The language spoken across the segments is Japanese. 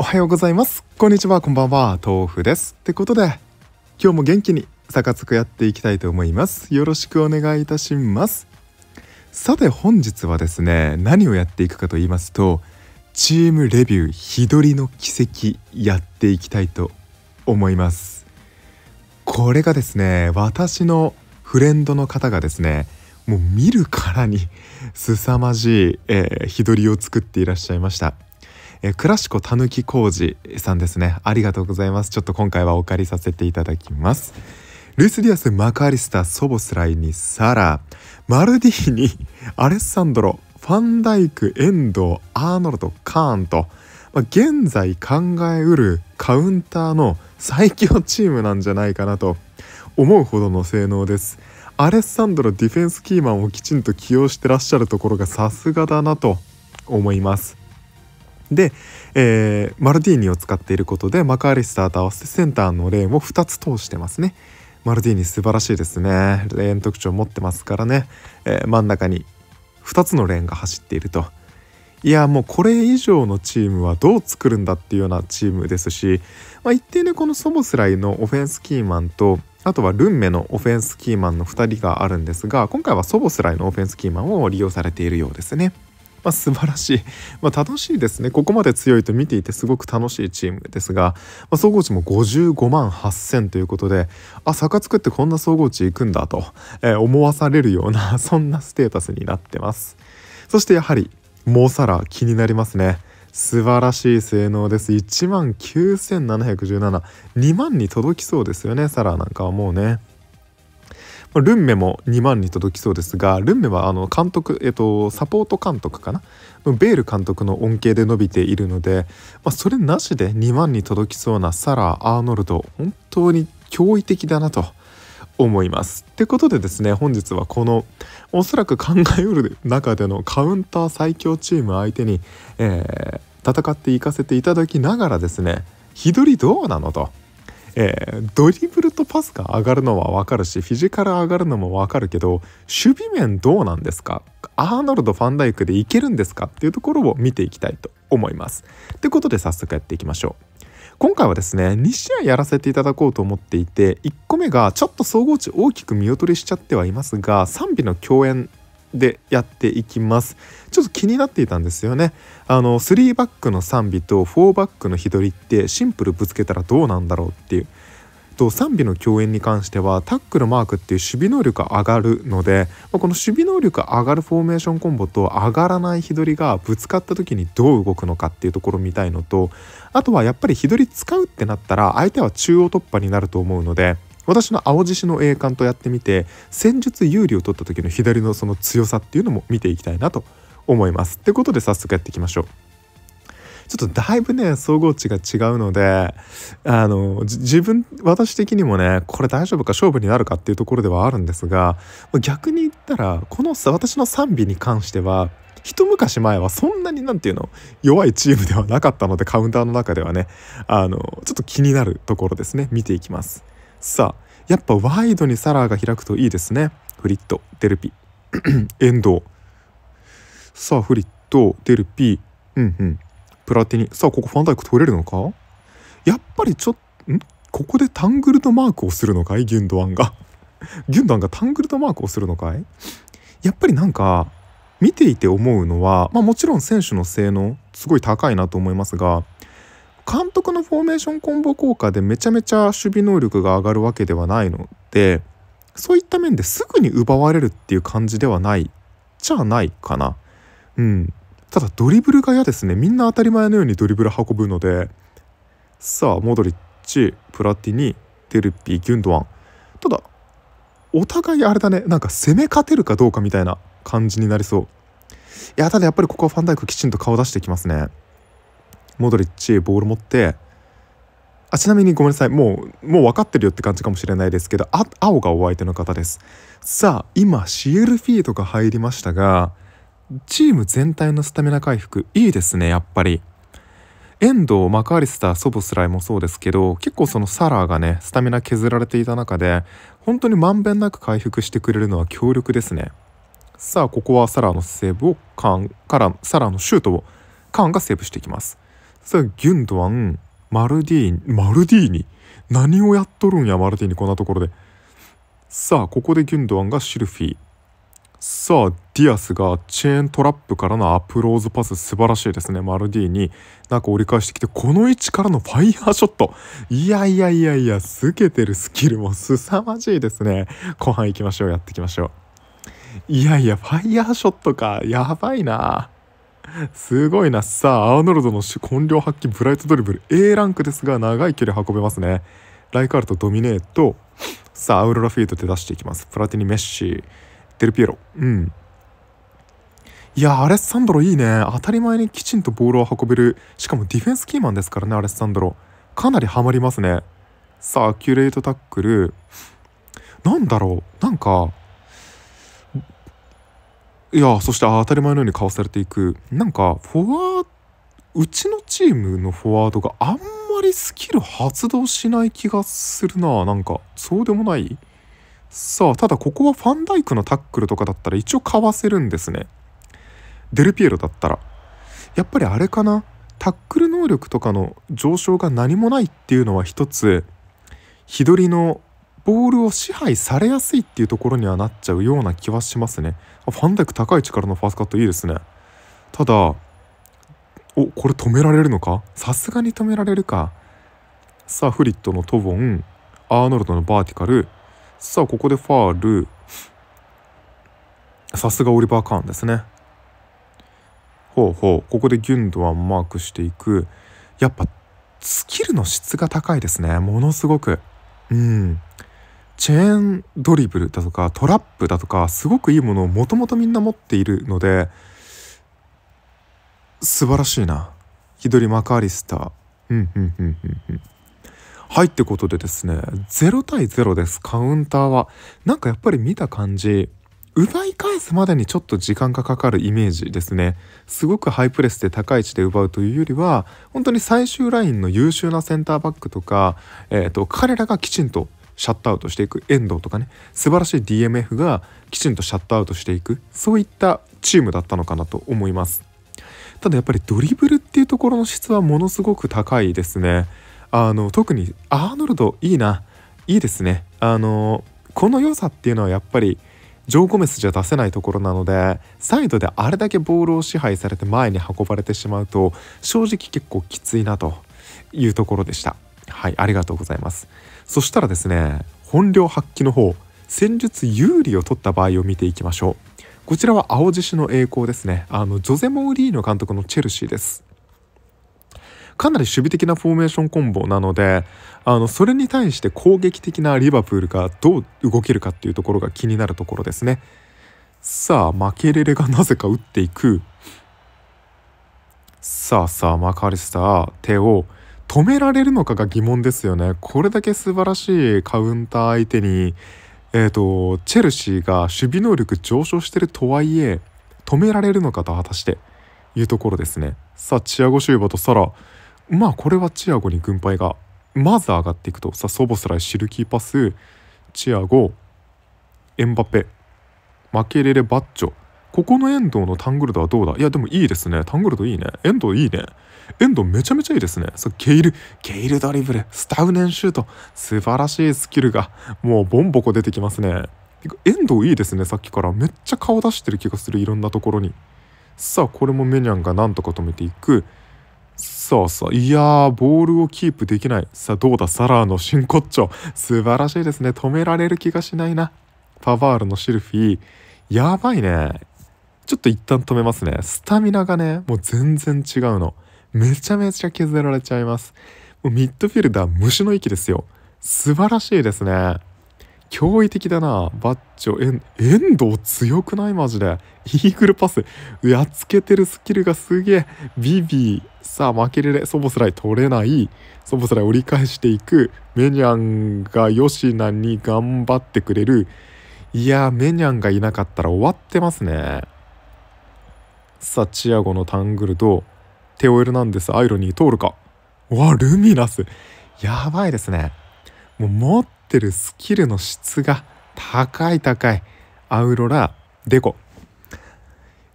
おはようございますこんにちはこんばんは豆腐ですってことで今日も元気にサカツクやっていきたいと思いますよろしくお願いいたしますさて本日はですね何をやっていくかと言いますとチームレビュー日取りの奇跡やっていきたいと思いますこれがですね私のフレンドの方がですねもう見るからに凄まじい、えー、日取りを作っていらっしゃいましたえー、クラシコたぬき工事さんですねありがとうございますちょっと今回はお借りさせていただきますルイス・ディアス・マカリスタソボスライーサラマルディーニ アレッサンドロファンダイク遠藤アーノルドカーンと、まあ、現在考えうるカウンターの最強チームなんじゃないかなと思うほどの性能ですアレッサンドロディフェンスキーマンをきちんと起用してらっしゃるところがさすがだなと思いますで、えー、マルディーニを使っていることでマカアリスターと合わせてセンターのレーンを2つ通してますね。マルディーニ素晴らしいですね。レーン特徴持ってますからね、えー、真ん中に2つのレーンが走っていると。いやもうこれ以上のチームはどう作るんだっていうようなチームですし、まあ、一定ねこのソボスライのオフェンスキーマンとあとはルンメのオフェンスキーマンの2人があるんですが今回はソボスライのオフェンスキーマンを利用されているようですね。まあ、素晴らしい、まあ、楽しいですねここまで強いと見ていてすごく楽しいチームですが、まあ、総合値も55万8000ということであ坂津区ってこんな総合値行くんだと、えー、思わされるような そんなステータスになってますそしてやはりモサラ気になりますね素晴らしい性能です1万9717 2万に届きそうですよねサラなんかはもうねまあ、ルンメも2万に届きそうですがルンメはあの監督、えっと、サポート監督かなベール監督の恩恵で伸びているので、まあ、それなしで2万に届きそうなサラ・アーノルド本当に驚異的だなと思います。ってことでですね本日はこのおそらく考えうる中でのカウンター最強チーム相手に、えー、戦っていかせていただきながらですね日取りどうなのと。えー、ドリブルとパスが上がるのはわかるし、フィジカル上がるのもわかるけど、守備面どうなんですかアーノルド・ファンダイクでいけるんですかっていうところを見ていきたいと思います。ということで早速やっていきましょう。今回はですね2試合やらせていただこうと思っていて1個目がちょっと総合値大きく見劣りしちゃってはいますが賛美の共演でやっていきますちょっと気になっていたんですよねあの3バックの賛美と4バックの日取りってシンプルぶつけたらどうなんだろうっていうと賛美の共演に関してはタックルマークっていう守備能力が上がるのでこの守備能力上がるフォーメーションコンボと上がらない日取りがぶつかった時にどう動くのかっていうところを見たいのとあとはやっぱり日取り使うってなったら相手は中央突破になると思うので私の青獅子の栄冠とやってみて戦術有利を取った時の左のその強さっていうのも見ていきたいなと思います。ってことで早速やっていきましょう。ちょっとだいぶね総合値が違うのであの自分私的にもねこれ大丈夫か勝負になるかっていうところではあるんですが逆に言ったらこのさ私の賛美に関しては一昔前はそんなに何て言うの弱いチームではなかったのでカウンターの中ではねあのちょっと気になるところですね見ていきます。さあやっぱワイドにサラーが開くといいですねフリットデルピ遠藤 さあフリットデルピうんうんプラティニさあここファンダイク取れるのかやっぱりちょっんここでタングルドマークをするのかいギュンドアンが ギュンドアンがタングルドマークをするのかいやっぱりなんか見ていて思うのは、まあ、もちろん選手の性能すごい高いなと思いますが監督のフォーメーションコンボ効果でめちゃめちゃ守備能力が上がるわけではないのでそういった面ですぐに奪われるっていう感じではないじゃないかな。うん、ただドリブルが嫌ですねみんな当たり前のようにドリブル運ぶのでさあモドリッチプラティニテルピーギュンドワンただお互いあれだねなんか攻め勝てるかどうかみたいな感じになりそういやただやっぱりここはファンダイクきちんと顔出してきますねモドリッチボール持ってあちなみにごめんなさいもうもう分かってるよって感じかもしれないですけどあ青がお相手の方ですさあ今シエルフィートが入りましたがチーム全体のスタミナ回復いいですねやっぱり遠藤マカアリスターソボスライもそうですけど結構そのサラーがねスタミナ削られていた中で本当にまんべんなく回復してくれるのは強力ですねさあここはサラーのセーブをカンからサラーのシュートをカーンがセーブしていきますさあ、ギュンドアン、マルディーニ、マルディーニ何をやっとるんや、マルディーニ、こんなところで。さあ、ここでギュンドアンがシルフィー。さあ、ディアスがチェーントラップからのアプローズパス、素晴らしいですね。マルディーニ、なんか折り返してきて、この位置からのファイヤーショット。いやいやいやいや、すけてるスキルも凄まじいですね。後半行きましょう、やっていきましょう。いやいや、ファイヤーショットか。やばいな。すごいな。さあ、アーノルドの根量発揮、ブライトドリブル、A ランクですが、長い距離運べますね。ライカールト、ドミネート、さあ、アウロラフィートで出していきます。プラティニ、メッシ、デルピエロ。うん。いや、アレッサンドロいいね。当たり前にきちんとボールを運べる。しかもディフェンスキーマンですからね、アレッサンドロ。かなりハマりますね。さあ、アキュレートタックル。なんだろう。なんか、いやそして当たり前のようにかわされていくなんかフォワーうちのチームのフォワードがあんまりスキル発動しない気がするななんかそうでもないさあただここはファンダイクのタックルとかだったら一応かわせるんですねデルピエロだったらやっぱりあれかなタックル能力とかの上昇が何もないっていうのは一つ日取りのボールを支配されやすいっていうところにはなっちゃうような気はしますね。ファンダイク高い力のファーストカットいいですね。ただ、お、これ止められるのかさすがに止められるか。さあ、フリットのトボン、アーノルドのバーティカル。さあ、ここでファール。さすがオリバー・カーンですね。ほうほう、ここでギュンドアンマークしていく。やっぱ、スキルの質が高いですね。ものすごく。うん。チェーンドリブルだとかトラップだとかすごくいいものをもともとみんな持っているので素晴らしいなヒドリ・マカーリスターうんうんうんうんうんはいってことでですね0対0ですカウンターはなんかやっぱり見た感じ奪い返すまでにちょっと時間がかかるイメージですねすごくハイプレスで高い位置で奪うというよりは本当に最終ラインの優秀なセンターバックとか、えーと、と彼らがきちんとシャットアウトしていく遠藤とかね素晴らしい DMF がきちんとシャットアウトしていくそういったチームだったのかなと思いますただやっぱりドリブルっていうところの質はものすごく高いですねあの特にアーノルドいいないいですねあのこの良さっていうのはやっぱりジョー・ゴメスじゃ出せないところなのでサイドであれだけボールを支配されて前に運ばれてしまうと正直結構きついなというところでした。はい、ありがとうございます。そしたらですね、本領発揮の方、戦術有利を取った場合を見ていきましょう。こちらは青獅子の栄光ですね。あの、ジョゼ・モーリーノ監督のチェルシーです。かなり守備的なフォーメーションコンボなのであのそれに対して攻撃的なリバプールがどう動けるかっていうところが気になるところですねさあマケレレがなぜか打っていくさあさあマカリスター手を止められるのかが疑問ですよね。これだけ素晴らしいカウンター相手に、えっ、ー、と、チェルシーが守備能力上昇してるとはいえ、止められるのかと果たしていうところですね。さあ、チアゴ・シューバとサラ、まあこれはチアゴに軍配がまず上がっていくと、さあ、ソボスライ、シルキーパス、チアゴ、エンバペ、マケレレ・バッチョ、ここの遠藤のタングルドはどうだいやでもいいですねタングルドいいねエンドいいねエンドめちゃめちゃいいですねそうケイルケイルドリブルスタウネンシュート素晴らしいスキルがもうボンボコ出てきますねエンドいいですねさっきからめっちゃ顔出してる気がするいろんなところにさあこれもメニャンがなんとか止めていくさあさあいやーボールをキープできないさあどうだサラーの真骨頂素晴らしいですね止められる気がしないなパバールのシルフィーやばいねちょっと一旦止めますね。スタミナがね、もう全然違うの。めちゃめちゃ削られちゃいます。もうミッドフィルダー虫の息ですよ。素晴らしいですね。驚異的だな。バッチョ、エン、エンド強くないマジで。イーグルパス。やっつけてるスキルがすげえ。ビビー。さあ、負けれれ。ソボスライ取れない。ソボスライ折り返していく。メニャンがヨシナに頑張ってくれる。いやメニャンがいなかったら終わってますね。サチアゴのタングルドテオ・エルナンデスアイロニー通るかわルミナスやばいですねもう持ってるスキルの質が高い高いアウロラデコ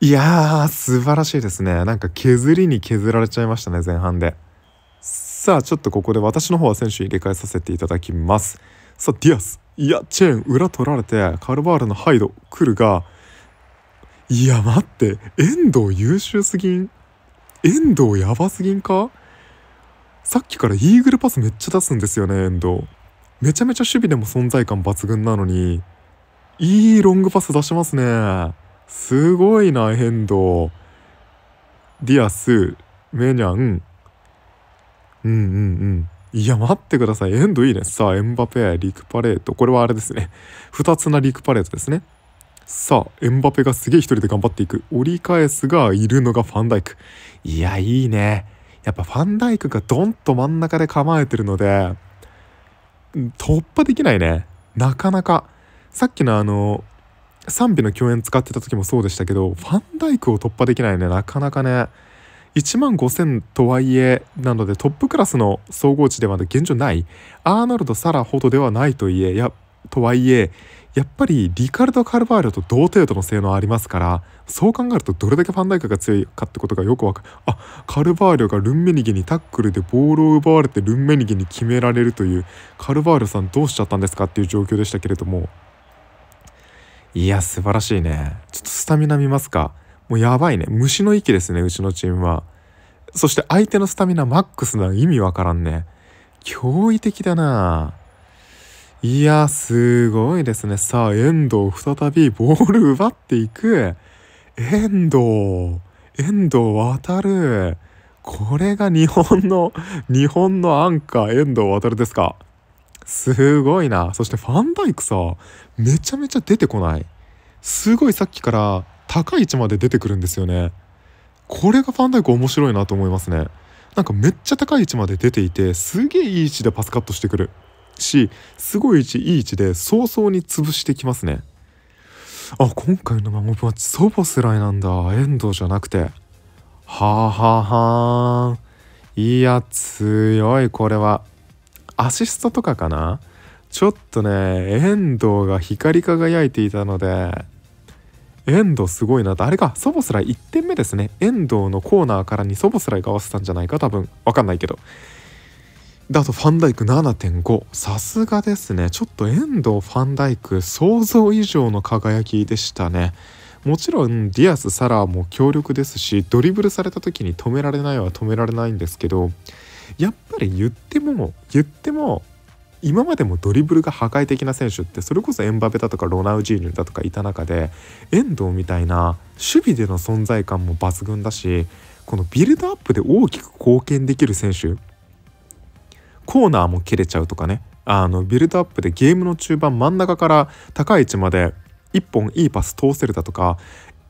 いやー素晴らしいですねなんか削りに削られちゃいましたね前半でさあちょっとここで私の方は選手入れ替えさせていただきますさあディアスいやチェーン裏取られてカルバールのハイド来るがいや待って遠藤優秀すぎん遠藤やばすぎんかさっきからイーグルパスめっちゃ出すんですよね遠藤めちゃめちゃ守備でも存在感抜群なのにいいロングパス出しますねすごいな遠藤ディアスメニャンうんうんうんいや待ってくださいエンドいいねさあエンバペア、リクパレートこれはあれですね2つなリクパレートですねさあエンバペがすげえ一人で頑張っていく折り返すがいるのがファンダイクいやいいねやっぱファンダイクがドンと真ん中で構えてるので突破できないねなかなかさっきのあの賛美の共演使ってた時もそうでしたけどファンダイクを突破できないねなかなかね1万5000とはいえなのでトップクラスの総合値では現状ないアーノルド・サラほどではないといえやとはいえやっぱりリカルド・カルバーリョと同程度の性能ありますからそう考えるとどれだけファンダイクが強いかってことがよくわかるあカルバーリョがルンメニゲにタックルでボールを奪われてルンメニゲに決められるというカルバーリョさんどうしちゃったんですかっていう状況でしたけれどもいや素晴らしいねちょっとスタミナ見ますかもうやばいね虫の息ですねうちのチームはそして相手のスタミナマックスな意味わからんね驚異的だなぁいや、すごいですね。さあ、遠藤、再びボール奪っていく。遠藤、遠藤渡る。これが日本の、日本のアンカー、遠藤渡るですか。すごいな。そしてファンダイクさ、めちゃめちゃ出てこない。すごいさっきから高い位置まで出てくるんですよね。これがファンダイク面白いなと思いますね。なんかめっちゃ高い位置まで出ていて、すげえいい位置でパスカットしてくる。しすごい位置いい位置で早々に潰してきますねあ今回の守りはソボスライなんだ遠藤じゃなくてはあはあはあいや強いこれはアシストとかかなちょっとね遠藤が光り輝いていたので遠藤すごいなとあれかソボスライ1点目ですね遠藤のコーナーからにソボスライが合わせたんじゃないか多分わかんないけどであとファンダイク7.5さすがですねちょっと遠藤ファンダイク想像以上の輝きでしたねもちろんディアス・サラーも強力ですしドリブルされた時に止められないは止められないんですけどやっぱり言っても言っても今までもドリブルが破壊的な選手ってそれこそエンバペだとかロナウジーヌだとかいた中で遠藤みたいな守備での存在感も抜群だしこのビルドアップで大きく貢献できる選手コーナーも切れちゃうとかねあのビルドアップでゲームの中盤真ん中から高い位置まで1本いいパス通せるだとか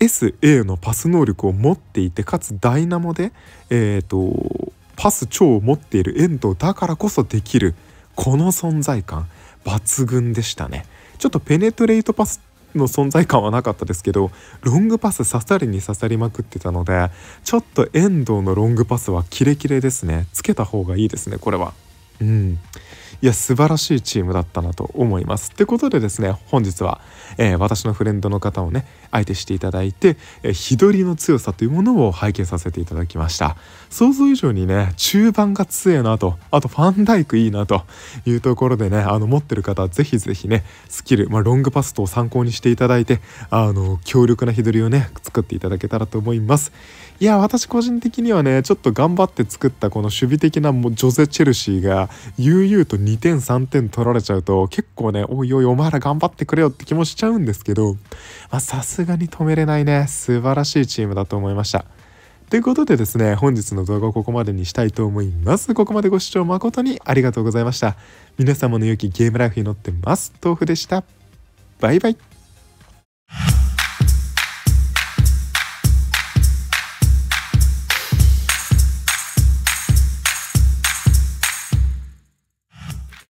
SA のパス能力を持っていてかつダイナモで、えーと、パス超を持っている遠藤だからこそできるこの存在感抜群でしたねちょっとペネトレートパスの存在感はなかったですけどロングパス刺さりに刺さりまくってたのでちょっと遠藤のロングパスはキレキレですねつけた方がいいですねこれは。うん。いや、素晴らしいチームだったなと思います。ってことでですね、本日は、えー、私のフレンドの方をね、相手していただいて、えー、日取りの強さというものを拝見させていただきました。想像以上にね、中盤が強いなと、あとファンダイクいいなというところでね、あの、持ってる方、ぜひぜひね、スキル、まあ、ロングパストを参考にしていただいて、あの、強力な日取りをね、作っていただけたらと思います。いや私個人的にはねちょっと頑張って作ったこの守備的なジョゼ・チェルシーが悠々と2点3点取られちゃうと結構ねおいおいお前ら頑張ってくれよって気もしちゃうんですけどさすがに止めれないね素晴らしいチームだと思いました。ということでですね、本日の動画をここまでにしたいと思います。ここまでご視聴誠にありがとうございました。皆様の良きゲームライフに乗ってます。豆腐でした。バイバイ。